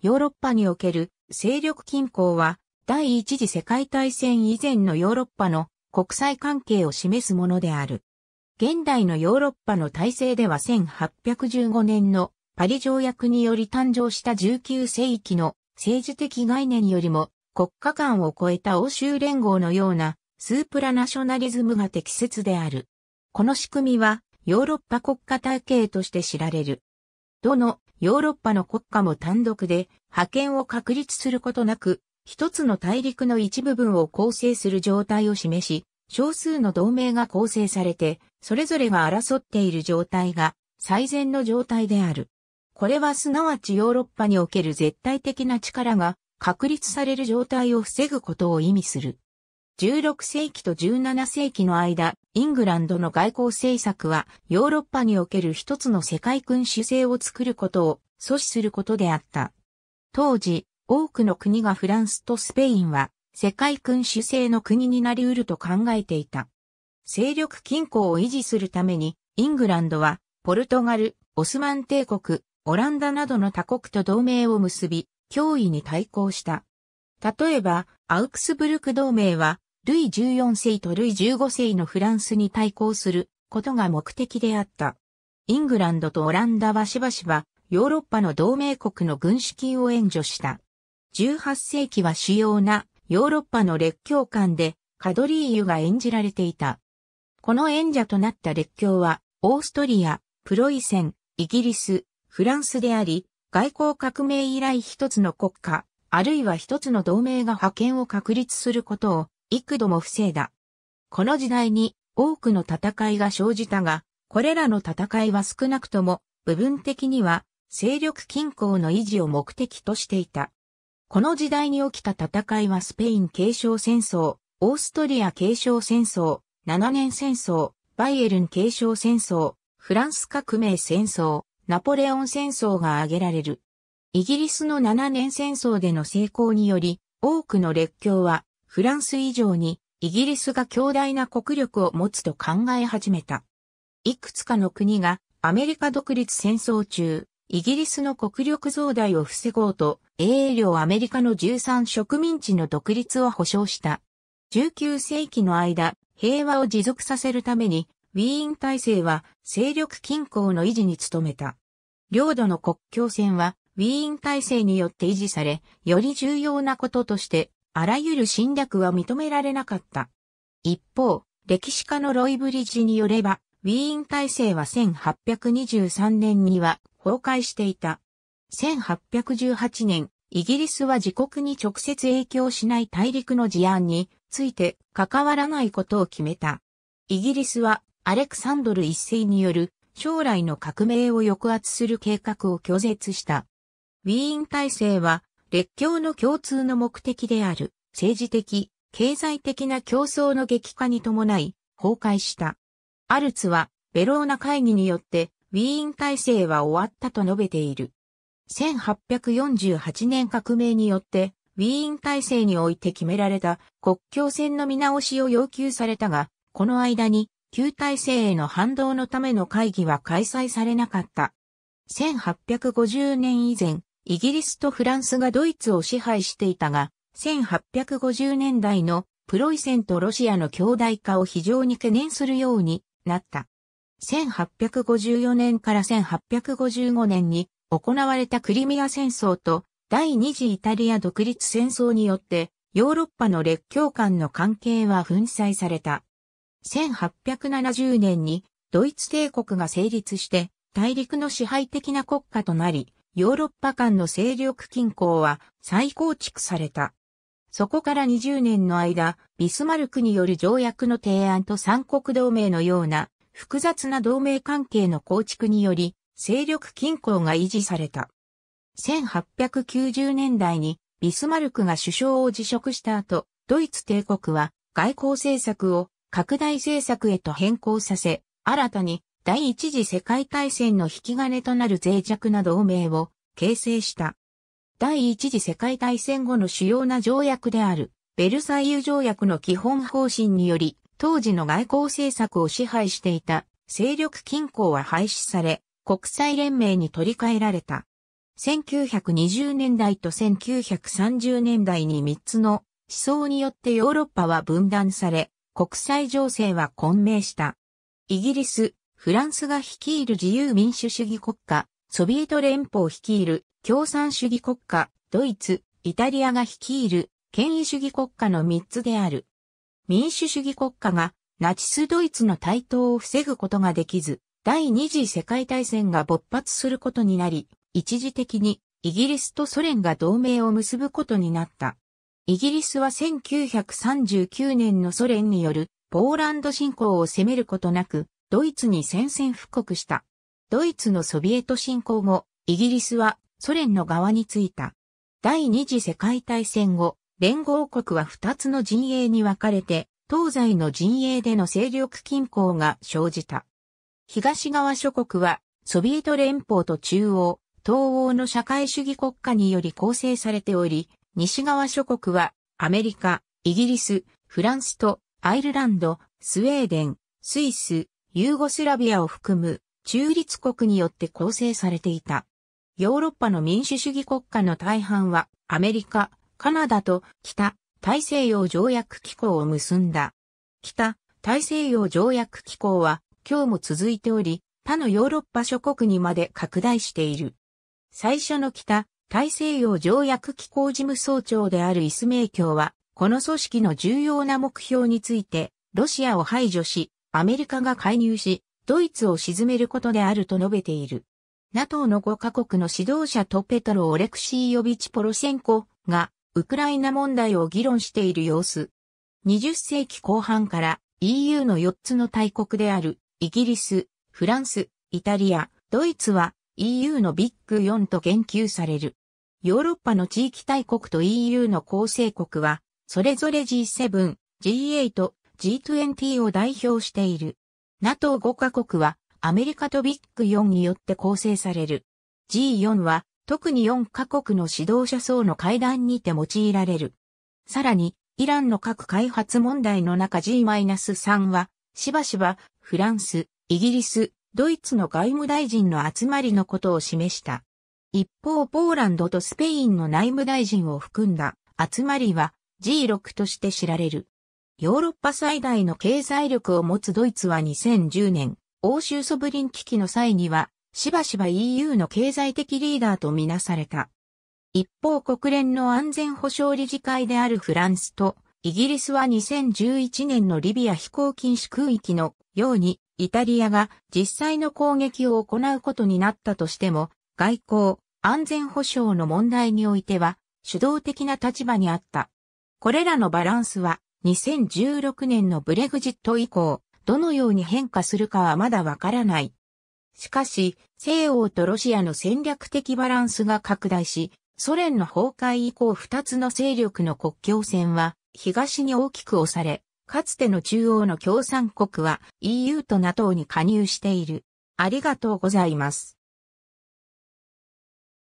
ヨーロッパにおける勢力均衡は第一次世界大戦以前のヨーロッパの国際関係を示すものである。現代のヨーロッパの体制では1815年のパリ条約により誕生した19世紀の政治的概念よりも国家間を超えた欧州連合のようなスープラナショナリズムが適切である。この仕組みはヨーロッパ国家体系として知られる。どのヨーロッパの国家も単独で覇権を確立することなく、一つの大陸の一部分を構成する状態を示し、少数の同盟が構成されて、それぞれが争っている状態が最善の状態である。これはすなわちヨーロッパにおける絶対的な力が確立される状態を防ぐことを意味する。16世紀と17世紀の間、イングランドの外交政策はヨーロッパにおける一つの世界君主制を作ることを阻止することであった。当時、多くの国がフランスとスペインは世界君主制の国になり得ると考えていた。勢力均衡を維持するために、イングランドはポルトガル、オスマン帝国、オランダなどの他国と同盟を結び、脅威に対抗した。例えば、アウクスブルク同盟はルイ14世とルイ15世のフランスに対抗することが目的であった。イングランドとオランダはしばしばヨーロッパの同盟国の軍資金を援助した。18世紀は主要なヨーロッパの列強間でカドリーユが演じられていた。この演者となった列強はオーストリア、プロイセン、イギリス、フランスであり、外交革命以来一つの国家、あるいは一つの同盟が覇権を確立することを幾度も不正だ。この時代に多くの戦いが生じたが、これらの戦いは少なくとも部分的には勢力均衡の維持を目的としていた。この時代に起きた戦いはスペイン継承戦争、オーストリア継承戦争、七年戦争、バイエルン継承戦争、フランス革命戦争、ナポレオン戦争が挙げられる。イギリスの七年戦争での成功により、多くの列強はフランス以上にイギリスが強大な国力を持つと考え始めた。いくつかの国がアメリカ独立戦争中、イギリスの国力増大を防ごうと、英領アメリカの13植民地の独立を保障した。19世紀の間、平和を持続させるために、ウィーン体制は勢力均衡の維持に努めた。領土の国境線はウィーン体制によって維持され、より重要なこととしてあらゆる侵略は認められなかった。一方、歴史家のロイ・ブリッジによれば、ウィーン体制は1823年には崩壊していた。1818年、イギリスは自国に直接影響しない大陸の事案について関わらないことを決めた。イギリスはアレクサンドル一世による将来の革命を抑圧する計画を拒絶した。ウィーン体制は列強の共通の目的である政治的、経済的な競争の激化に伴い崩壊した。アルツはベローナ会議によってウィーン体制は終わったと述べている。1848年革命によってウィーン体制において決められた国境線の見直しを要求されたが、この間に旧体制への反動のための会議は開催されなかった。1850年以前、イギリスとフランスがドイツを支配していたが、1850年代のプロイセンとロシアの兄弟化を非常に懸念するようになった。1854年から1855年に行われたクリミア戦争と第二次イタリア独立戦争によってヨーロッパの列強間の関係は粉砕された。1870年にドイツ帝国が成立して大陸の支配的な国家となり、ヨーロッパ間の勢力均衡は再構築された。そこから20年の間、ビスマルクによる条約の提案と三国同盟のような複雑な同盟関係の構築により、勢力均衡が維持された。1890年代にビスマルクが首相を辞職した後、ドイツ帝国は外交政策を拡大政策へと変更させ、新たに第一次世界大戦の引き金となる脆弱な同盟を形成した。第一次世界大戦後の主要な条約である、ベルサイユ条約の基本方針により、当時の外交政策を支配していた勢力均衡は廃止され、国際連盟に取り替えられた。1920年代と1930年代に3つの思想によってヨーロッパは分断され、国際情勢は混迷した。イギリス、フランスが率いる自由民主主義国家、ソビエト連邦率いる共産主義国家、ドイツ、イタリアが率いる権威主義国家の3つである。民主主義国家がナチスドイツの台頭を防ぐことができず、第二次世界大戦が勃発することになり、一時的にイギリスとソ連が同盟を結ぶことになった。イギリスは1939年のソ連によるポーランド侵攻を攻めることなく、ドイツに宣戦布告した。ドイツのソビエト侵攻後、イギリスはソ連の側についた。第二次世界大戦後、連合国は二つの陣営に分かれて、東西の陣営での勢力均衡が生じた。東側諸国は、ソビエト連邦と中央、東欧の社会主義国家により構成されており、西側諸国は、アメリカ、イギリス、フランスと、アイルランド、スウェーデン、スイス、ユーゴスラビアを含む中立国によって構成されていた。ヨーロッパの民主主義国家の大半はアメリカ、カナダと北大西洋条約機構を結んだ。北大西洋条約機構は今日も続いており、他のヨーロッパ諸国にまで拡大している。最初の北大西洋条約機構事務総長であるイスメイ教は、この組織の重要な目標について、ロシアを排除し、アメリカが介入し、ドイツを沈めることであると述べている。NATO の5カ国の指導者とペトロ・オレクシーヨビチ・ポロシェンコが、ウクライナ問題を議論している様子。20世紀後半から EU の4つの大国であるイギリス、フランス、イタリア、ドイツは EU のビッグ4と言及される。ヨーロッパの地域大国と EU の構成国は、それぞれ G7、G8、G20 を代表している。NATO5 カ国はアメリカとビッグ4によって構成される。G4 は特に4カ国の指導者層の会談にて用いられる。さらに、イランの核開発問題の中 G-3 は、しばしばフランス、イギリス、ドイツの外務大臣の集まりのことを示した。一方、ポーランドとスペインの内務大臣を含んだ集まりは G6 として知られる。ヨーロッパ最大の経済力を持つドイツは2010年、欧州ソブリン危機の際には、しばしば EU の経済的リーダーとみなされた。一方国連の安全保障理事会であるフランスと、イギリスは2011年のリビア飛行禁止空域のように、イタリアが実際の攻撃を行うことになったとしても、外交、安全保障の問題においては、主導的な立場にあった。これらのバランスは、2016年のブレグジット以降、どのように変化するかはまだわからない。しかし、西欧とロシアの戦略的バランスが拡大し、ソ連の崩壊以降2つの勢力の国境線は東に大きく押され、かつての中央の共産国は EU と NATO に加入している。ありがとうございます。